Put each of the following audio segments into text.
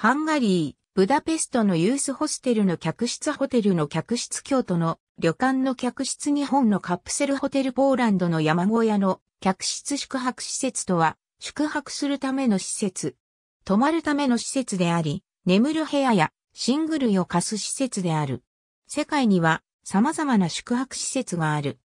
ハンガリー、ブダペストのユースホステルの客室ホテルの客室京都の旅館の客室日本のカプセルホテルポーランドの山小屋の客室宿泊施設とは宿泊するための施設、泊まるための施設であり、眠る部屋やシングルを貸す施設である。世界には様々な宿泊施設がある。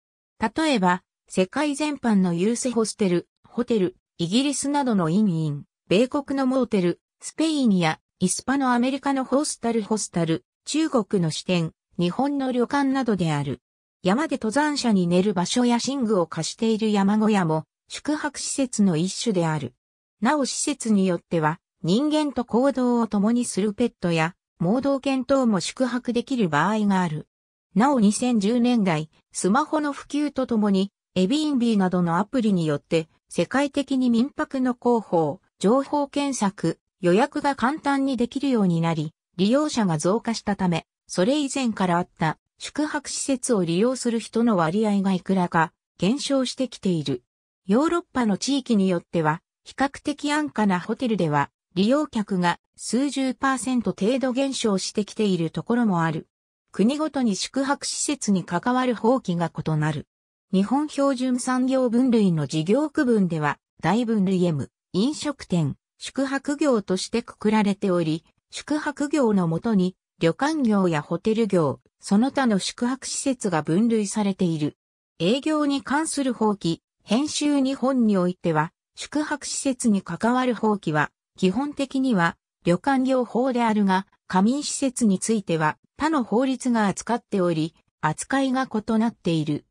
例えば、世界全般のユースホステル、ホテル、イギリスなどのインイン、米国のモーテル、スペインやイスパのアメリカのホスタルホスタル、中国の支店、日本の旅館などである。山で登山者に寝る場所や寝具を貸している山小屋も宿泊施設の一種である。なお施設によっては人間と行動を共にするペットや盲導犬等も宿泊できる場合がある。なお2010年代、スマホの普及とともに、エビインビーなどのアプリによって世界的に民泊の広報、情報検索、予約が簡単にできるようになり、利用者が増加したため、それ以前からあった宿泊施設を利用する人の割合がいくらか減少してきている。ヨーロッパの地域によっては、比較的安価なホテルでは、利用客が数十パーセント程度減少してきているところもある。国ごとに宿泊施設に関わる法規が異なる。日本標準産業分類の事業区分では、大分類 M、飲食店、宿泊業としてくくられており、宿泊業のもとに旅館業やホテル業、その他の宿泊施設が分類されている。営業に関する法規、編集日本においては、宿泊施設に関わる法規は、基本的には旅館業法であるが、仮眠施設については他の法律が扱っており、扱いが異なっている。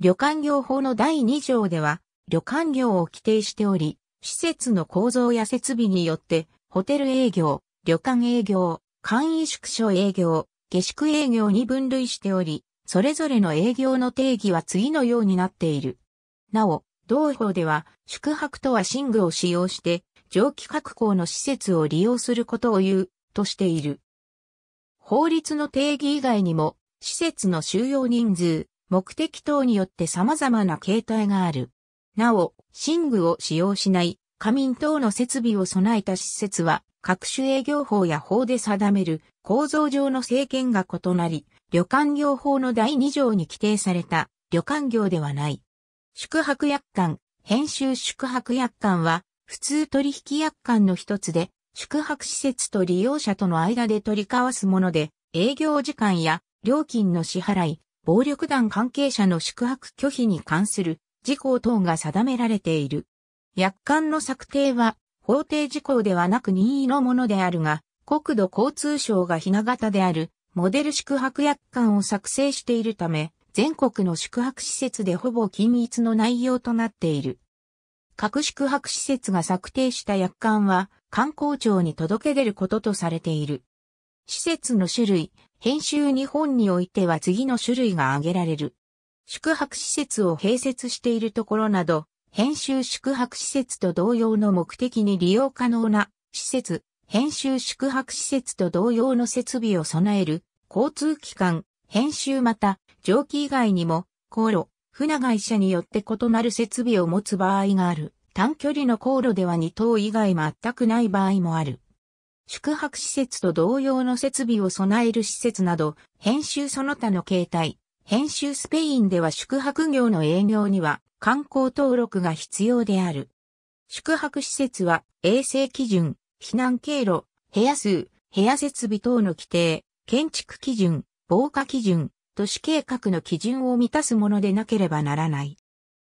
旅館業法の第2条では、旅館業を規定しており、施設の構造や設備によって、ホテル営業、旅館営業、簡易宿所営業、下宿営業に分類しており、それぞれの営業の定義は次のようになっている。なお、同法では、宿泊とは寝具を使用して、蒸気格好の施設を利用することを言う、としている。法律の定義以外にも、施設の収容人数、目的等によって様々な形態がある。なお、寝具を使用しない、仮眠等の設備を備えた施設は、各種営業法や法で定める構造上の制限が異なり、旅館業法の第2条に規定された旅館業ではない。宿泊約款、編集宿泊約款は、普通取引約款の一つで、宿泊施設と利用者との間で取り交わすもので、営業時間や料金の支払い、暴力団関係者の宿泊拒否に関する事項等が定められている。約款の策定は、法定事項ではなく任意のものであるが、国土交通省がひな型である、モデル宿泊約款を作成しているため、全国の宿泊施設でほぼ均一の内容となっている。各宿泊施設が策定した約款は、観光庁に届け出ることとされている。施設の種類、編集日本においては次の種類が挙げられる。宿泊施設を併設しているところなど、編集宿泊施設と同様の目的に利用可能な施設、編集宿泊施設と同様の設備を備える交通機関、編集また蒸気以外にも航路、船会社によって異なる設備を持つ場合がある。短距離の航路では2等以外全くない場合もある。宿泊施設と同様の設備を備える施設など、編集その他の形態、編集スペインでは宿泊業の営業には観光登録が必要である。宿泊施設は衛生基準、避難経路、部屋数、部屋設備等の規定、建築基準、防火基準、都市計画の基準を満たすものでなければならない。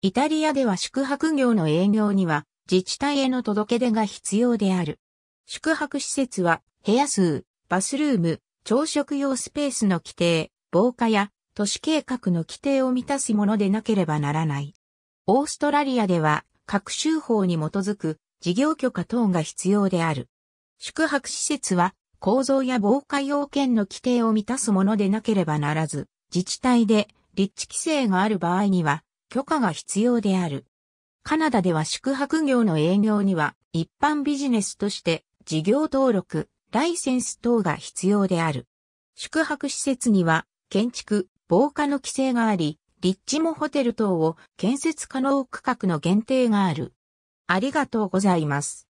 イタリアでは宿泊業の営業には自治体への届け出が必要である。宿泊施設は部屋数、バスルーム、朝食用スペースの規定、防火や都市計画の規定を満たすものでなければならない。オーストラリアでは、各州法に基づく事業許可等が必要である。宿泊施設は、構造や防火要件の規定を満たすものでなければならず、自治体で立地規制がある場合には、許可が必要である。カナダでは宿泊業の営業には、一般ビジネスとして、事業登録、ライセンス等が必要である。宿泊施設には、建築、防火の規制があり、立地もホテル等を建設可能区画の限定がある。ありがとうございます。